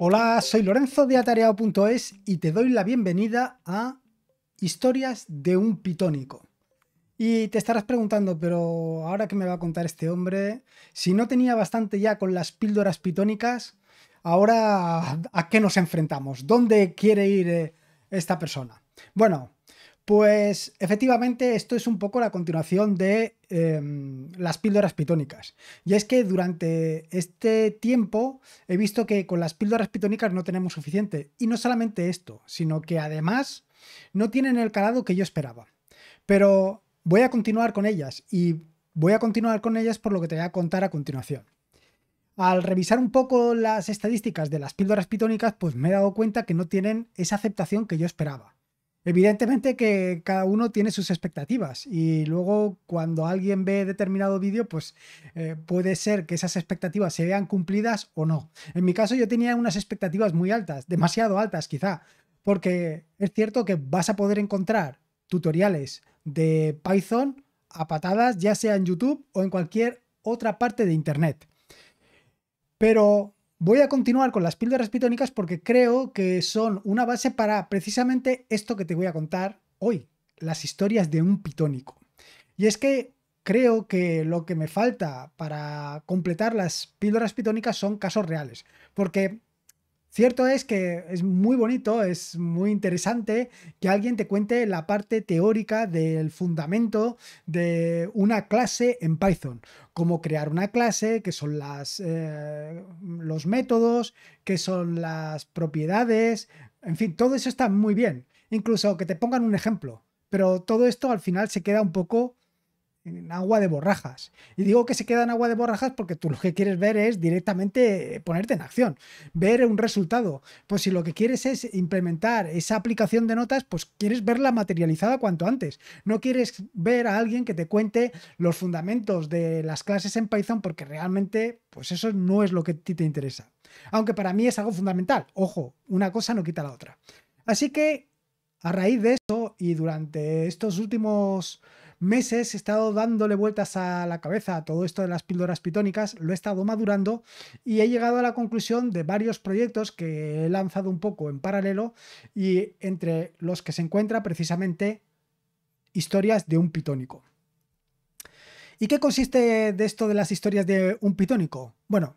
Hola, soy Lorenzo de Atareado.es y te doy la bienvenida a Historias de un Pitónico. Y te estarás preguntando, pero ahora que me va a contar este hombre, si no tenía bastante ya con las píldoras pitónicas, ahora a qué nos enfrentamos, dónde quiere ir eh, esta persona. Bueno, pues efectivamente esto es un poco la continuación de em, las píldoras pitónicas. Y es que durante este tiempo he visto que con las píldoras pitónicas no tenemos suficiente. Y no solamente esto, sino que además no tienen el calado que yo esperaba. Pero voy a continuar con ellas y voy a continuar con ellas por lo que te voy a contar a continuación. Al revisar un poco las estadísticas de las píldoras pitónicas, pues me he dado cuenta que no tienen esa aceptación que yo esperaba. Evidentemente que cada uno tiene sus expectativas y luego cuando alguien ve determinado vídeo, pues eh, puede ser que esas expectativas se vean cumplidas o no. En mi caso yo tenía unas expectativas muy altas, demasiado altas quizá, porque es cierto que vas a poder encontrar tutoriales de Python a patadas, ya sea en YouTube o en cualquier otra parte de Internet. Pero Voy a continuar con las píldoras pitónicas porque creo que son una base para precisamente esto que te voy a contar hoy, las historias de un pitónico. Y es que creo que lo que me falta para completar las píldoras pitónicas son casos reales, porque Cierto es que es muy bonito, es muy interesante que alguien te cuente la parte teórica del fundamento de una clase en Python, cómo crear una clase, qué son las, eh, los métodos, qué son las propiedades, en fin, todo eso está muy bien. Incluso que te pongan un ejemplo, pero todo esto al final se queda un poco en agua de borrajas. Y digo que se queda en agua de borrajas porque tú lo que quieres ver es directamente ponerte en acción, ver un resultado. Pues si lo que quieres es implementar esa aplicación de notas, pues quieres verla materializada cuanto antes. No quieres ver a alguien que te cuente los fundamentos de las clases en Python porque realmente, pues eso no es lo que a ti te interesa. Aunque para mí es algo fundamental. Ojo, una cosa no quita la otra. Así que a raíz de eso y durante estos últimos meses he estado dándole vueltas a la cabeza a todo esto de las píldoras pitónicas, lo he estado madurando y he llegado a la conclusión de varios proyectos que he lanzado un poco en paralelo y entre los que se encuentra precisamente historias de un pitónico. ¿Y qué consiste de esto de las historias de un pitónico? Bueno,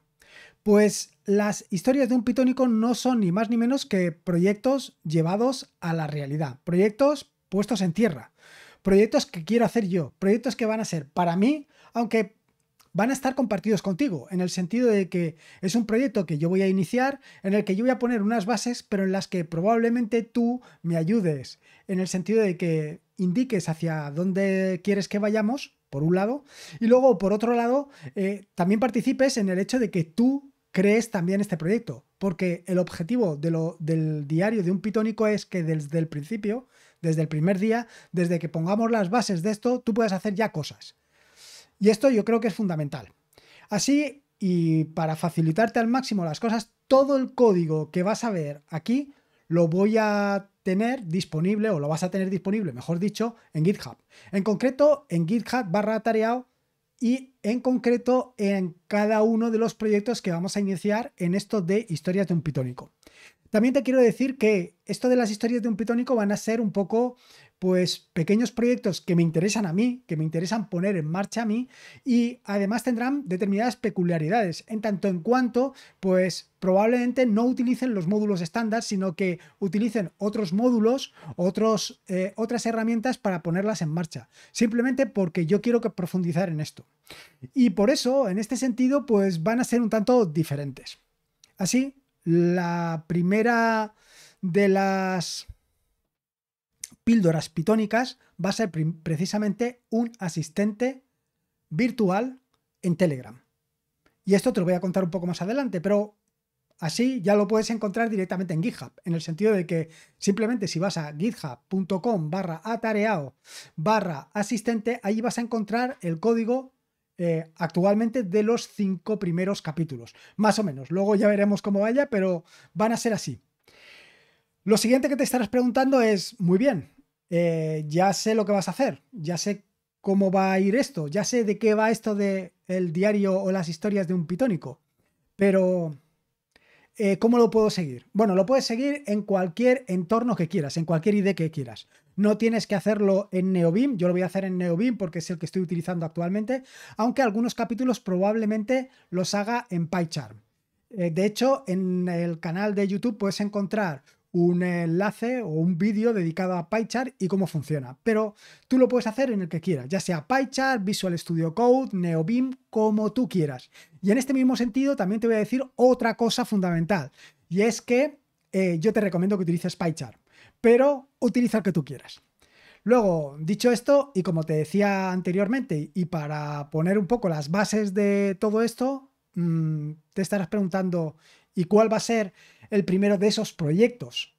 pues las historias de un pitónico no son ni más ni menos que proyectos llevados a la realidad, proyectos puestos en tierra, proyectos que quiero hacer yo, proyectos que van a ser para mí, aunque van a estar compartidos contigo, en el sentido de que es un proyecto que yo voy a iniciar, en el que yo voy a poner unas bases, pero en las que probablemente tú me ayudes, en el sentido de que indiques hacia dónde quieres que vayamos, por un lado, y luego, por otro lado, eh, también participes en el hecho de que tú crees también este proyecto, porque el objetivo de lo, del diario de un pitónico es que desde el principio desde el primer día, desde que pongamos las bases de esto, tú puedes hacer ya cosas. Y esto yo creo que es fundamental. Así, y para facilitarte al máximo las cosas, todo el código que vas a ver aquí lo voy a tener disponible, o lo vas a tener disponible, mejor dicho, en GitHub. En concreto, en GitHub barra tareao y en concreto en cada uno de los proyectos que vamos a iniciar en esto de historias de un pitónico. También te quiero decir que esto de las historias de un pitónico van a ser un poco, pues, pequeños proyectos que me interesan a mí, que me interesan poner en marcha a mí, y además tendrán determinadas peculiaridades, en tanto en cuanto, pues, probablemente no utilicen los módulos estándar, sino que utilicen otros módulos, otros, eh, otras herramientas para ponerlas en marcha, simplemente porque yo quiero que profundizar en esto. Y por eso, en este sentido, pues, van a ser un tanto diferentes. Así la primera de las píldoras pitónicas va a ser precisamente un asistente virtual en Telegram. Y esto te lo voy a contar un poco más adelante, pero así ya lo puedes encontrar directamente en GitHub, en el sentido de que simplemente si vas a github.com barra atareado barra asistente, ahí vas a encontrar el código eh, actualmente de los cinco primeros capítulos, más o menos. Luego ya veremos cómo vaya, pero van a ser así. Lo siguiente que te estarás preguntando es, muy bien, eh, ya sé lo que vas a hacer, ya sé cómo va a ir esto, ya sé de qué va esto de el diario o las historias de un pitónico, pero eh, ¿Cómo lo puedo seguir? Bueno, lo puedes seguir en cualquier entorno que quieras, en cualquier ID que quieras. No tienes que hacerlo en NeoBeam, yo lo voy a hacer en NeoBeam porque es el que estoy utilizando actualmente, aunque algunos capítulos probablemente los haga en PyCharm. Eh, de hecho, en el canal de YouTube puedes encontrar un enlace o un vídeo dedicado a PyChart y cómo funciona. Pero tú lo puedes hacer en el que quieras, ya sea PyChart, Visual Studio Code, NeoBeam, como tú quieras. Y en este mismo sentido también te voy a decir otra cosa fundamental, y es que eh, yo te recomiendo que utilices PyChart, pero utiliza el que tú quieras. Luego, dicho esto, y como te decía anteriormente, y para poner un poco las bases de todo esto, mm, te estarás preguntando, ¿y cuál va a ser el primero de esos proyectos.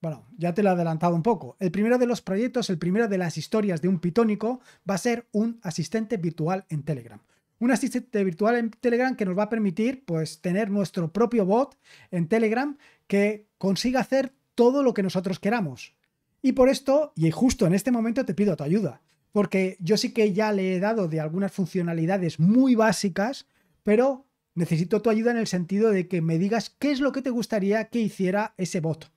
Bueno, ya te lo he adelantado un poco. El primero de los proyectos, el primero de las historias de un pitónico, va a ser un asistente virtual en Telegram. Un asistente virtual en Telegram que nos va a permitir pues, tener nuestro propio bot en Telegram que consiga hacer todo lo que nosotros queramos. Y por esto, y justo en este momento, te pido tu ayuda. Porque yo sí que ya le he dado de algunas funcionalidades muy básicas, pero Necesito tu ayuda en el sentido de que me digas qué es lo que te gustaría que hiciera ese bot.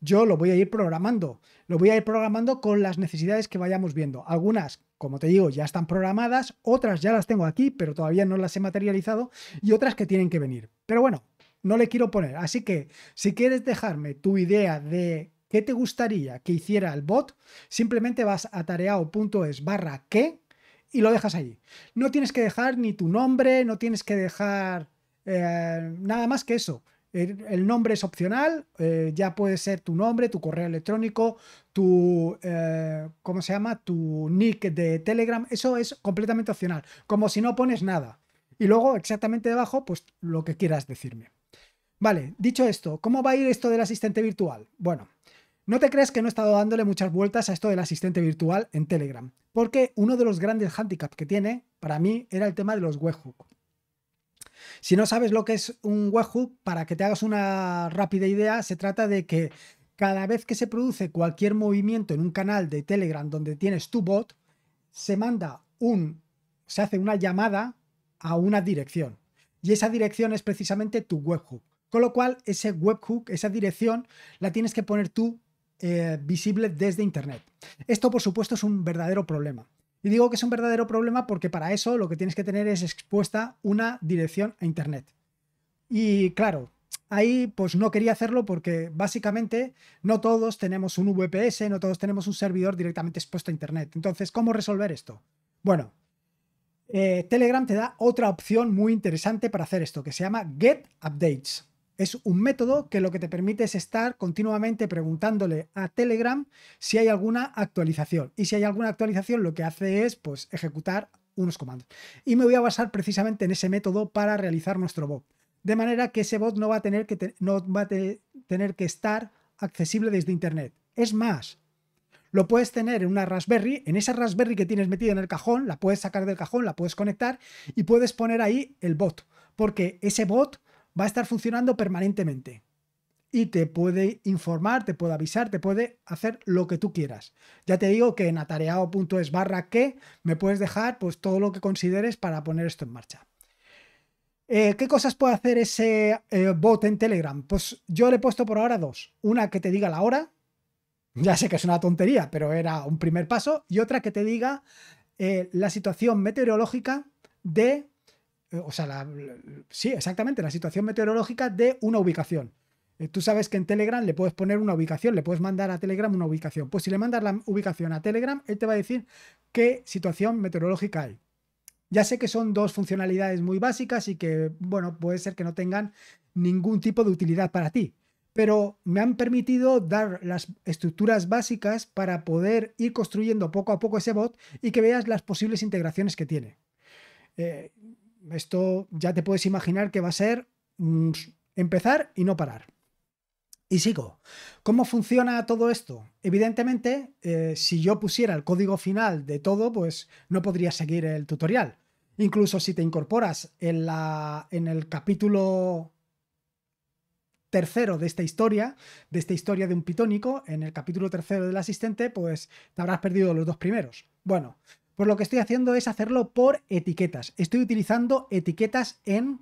Yo lo voy a ir programando. Lo voy a ir programando con las necesidades que vayamos viendo. Algunas, como te digo, ya están programadas, otras ya las tengo aquí, pero todavía no las he materializado, y otras que tienen que venir. Pero bueno, no le quiero poner. Así que si quieres dejarme tu idea de qué te gustaría que hiciera el bot, simplemente vas a tareao.es barra que y lo dejas allí. No tienes que dejar ni tu nombre, no tienes que dejar eh, nada más que eso. El, nombre es opcional, eh, ya puede ser tu nombre, tu correo electrónico, tu, eh, ¿cómo se llama? Tu nick de Telegram, eso es completamente opcional, como si no pones nada. Y luego exactamente debajo, pues lo que quieras decirme. Vale, dicho esto, ¿cómo va a ir esto del asistente virtual? Bueno, no te creas que no he estado dándole muchas vueltas a esto del asistente virtual en Telegram, porque uno de los grandes handicaps que tiene, para mí, era el tema de los webhooks. Si no sabes lo que es un webhook, para que te hagas una rápida idea, se trata de que cada vez que se produce cualquier movimiento en un canal de Telegram donde tienes tu bot, se manda un, se hace una llamada a una dirección. Y esa dirección es precisamente tu webhook. Con lo cual, ese webhook, esa dirección, la tienes que poner tú eh, visible desde Internet. Esto, por supuesto, es un verdadero problema. Y digo que es un verdadero problema porque para eso lo que tienes que tener es expuesta una dirección a Internet. Y claro, ahí pues no quería hacerlo porque básicamente no todos tenemos un VPS, no todos tenemos un servidor directamente expuesto a Internet. Entonces, ¿cómo resolver esto? Bueno, eh, Telegram te da otra opción muy interesante para hacer esto, que se llama Get Updates. Es un método que lo que te permite es estar continuamente preguntándole a Telegram si hay alguna actualización. Y si hay alguna actualización, lo que hace es pues, ejecutar unos comandos. Y me voy a basar precisamente en ese método para realizar nuestro bot. De manera que ese bot no va a tener que, no va a tener que estar accesible desde Internet. Es más, lo puedes tener en una Raspberry, en esa Raspberry que tienes metida en el cajón, la puedes sacar del cajón, la puedes conectar y puedes poner ahí el bot, porque ese bot va a estar funcionando permanentemente y te puede informar, te puede avisar, te puede hacer lo que tú quieras. Ya te digo que en atareado.es barra que me puedes dejar pues todo lo que consideres para poner esto en marcha. Eh, ¿Qué cosas puede hacer ese eh, bot en Telegram? Pues yo le he puesto por ahora dos. Una que te diga la hora, ya sé que es una tontería, pero era un primer paso, y otra que te diga eh, la situación meteorológica de eh, o sea, sí, exactamente, la situación meteorológica de una ubicación. Eh, tú sabes que en Telegram le puedes poner una ubicación, le puedes mandar a Telegram una ubicación. Pues si le mandas la ubicación a Telegram, él te va a decir qué situación meteorológica hay. Ya sé que son dos funcionalidades muy básicas y que, bueno, puede ser que no tengan ningún tipo de utilidad para ti, pero me han permitido dar las estructuras básicas para poder ir construyendo poco a poco ese bot y que veas las posibles integraciones que tiene. Eh, esto ya te puedes imaginar que va a ser mm, empezar y no parar. Y sigo. ¿Cómo funciona todo esto? Evidentemente, eh, si yo pusiera el código final de todo, pues no podría seguir el tutorial. Incluso si te incorporas en, la, en el capítulo tercero de esta historia, de esta historia de un pitónico, en el capítulo tercero del asistente, pues te habrás perdido los dos primeros. Bueno, pues lo que estoy haciendo es hacerlo por etiquetas. Estoy utilizando etiquetas en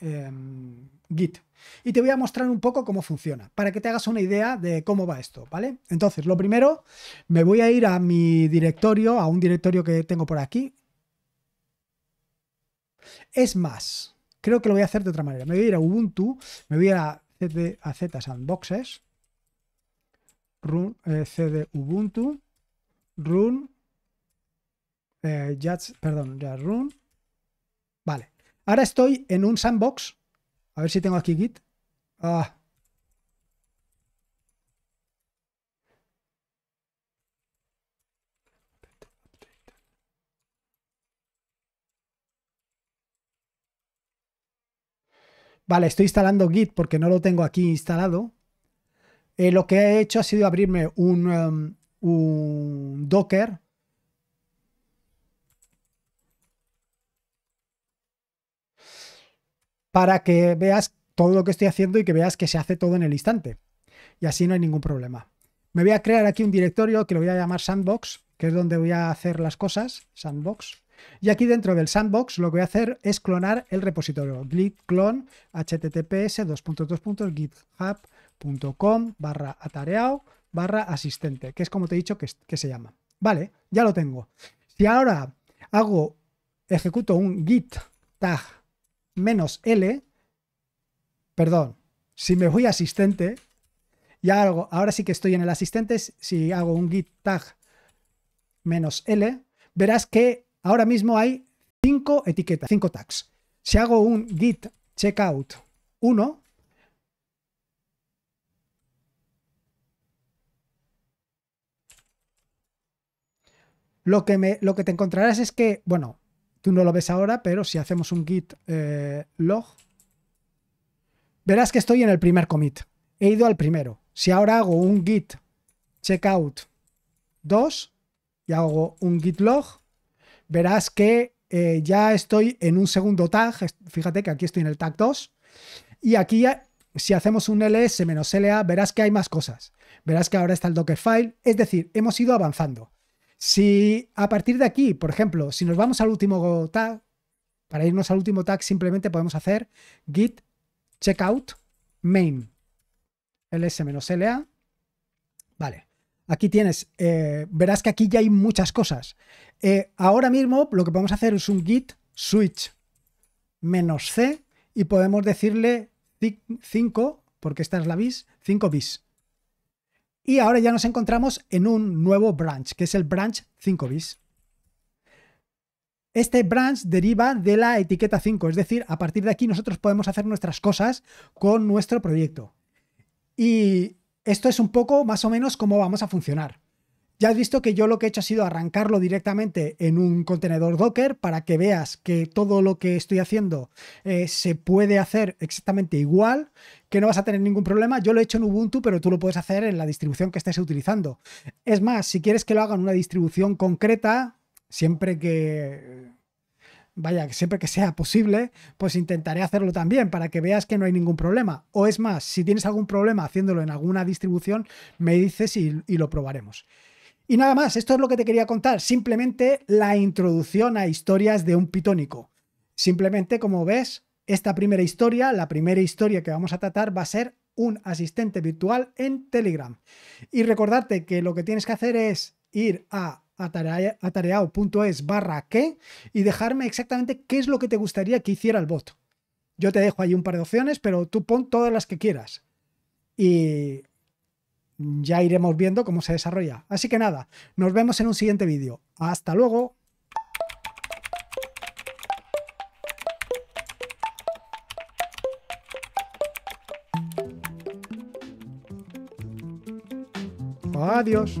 em, Git. Y te voy a mostrar un poco cómo funciona, para que te hagas una idea de cómo va esto, ¿vale? Entonces, lo primero, me voy a ir a mi directorio, a un directorio que tengo por aquí. Es más, creo que lo voy a hacer de otra manera. Me voy a ir a Ubuntu, me voy a, CD, a Z run, eh, cd Ubuntu, run eh, perdón, jazz Vale. Ahora estoy en un sandbox. A ver si tengo aquí git. Ah. Vale, estoy instalando Git porque no lo tengo aquí instalado. Eh, lo que he hecho ha sido abrirme un, em, un Docker para que veas todo lo que estoy haciendo y que veas que se hace todo en el instante. Y así no hay ningún problema. Me voy a crear aquí un directorio que lo voy a llamar Sandbox, que es donde voy a hacer las cosas, Sandbox. Y aquí dentro del sandbox lo que voy a hacer es clonar el repositorio git clone https github.com barra atareado barra asistente, que es como te he dicho que, que, se llama. Vale, ya lo tengo. Si ahora hago, ejecuto un git tag menos L, perdón, si me voy a asistente, ya hago, ahora sí que estoy en el asistente, si hago un git tag menos L, verás que ahora mismo hay cinco etiquetas, 5 tags. Si hago un git checkout 1, lo que, me, lo que te encontrarás es que, bueno, Tú no lo ves ahora, pero si hacemos un git eh, log, verás que estoy en el primer commit. He ido al primero. Si ahora hago un git checkout 2 y hago un git log, verás que eh, ya estoy en un segundo tag. Fíjate que aquí estoy en el tag 2. Y aquí, eh, si hacemos un ls-la, verás que hay más cosas. Verás que ahora está el Dockerfile. Es decir, hemos ido avanzando. Si a partir de aquí, por ejemplo, si nos vamos al último tag, para irnos al último tag simplemente podemos hacer git checkout main ls-la. Vale, aquí tienes, eh, verás que aquí ya hay muchas cosas. Eh, ahora mismo lo que podemos hacer es un git switch menos c y podemos decirle 5, porque esta es la bis, 5 bis. Y ahora ya nos encontramos en un nuevo branch, que es el branch 5 bis. Este branch deriva de la etiqueta 5, es decir, a partir de aquí nosotros podemos hacer nuestras cosas con nuestro proyecto. Y esto es un poco más o menos cómo vamos a funcionar. Ya has visto que yo lo que he hecho ha sido arrancarlo directamente en un contenedor Docker para que veas que todo lo que estoy haciendo eh, se puede hacer exactamente igual, que no vas a tener ningún problema. Yo lo he hecho en Ubuntu, pero tú lo puedes hacer en la distribución que estés utilizando. Es más, si quieres que lo haga en una distribución concreta, siempre que vaya, siempre que sea posible, pues intentaré hacerlo también para que veas que no hay ningún problema. O es más, si tienes algún problema haciéndolo en alguna distribución, me dices y lo probaremos. Y nada más, esto es lo que te quería contar, simplemente la introducción a historias de un pitónico. Simplemente, como ves, esta primera historia, la primera historia que vamos a tratar va a ser un asistente virtual en Telegram. Y recordarte que lo que tienes que hacer es ir a atareao.es barra que y dejarme exactamente qué es lo que te gustaría que hiciera el bot. Yo te dejo ahí un par de opciones, pero tú pon todas las que quieras. Y ya iremos viendo cómo se desarrolla. Así que nada, nos vemos en un siguiente vídeo. Hasta luego. Adiós.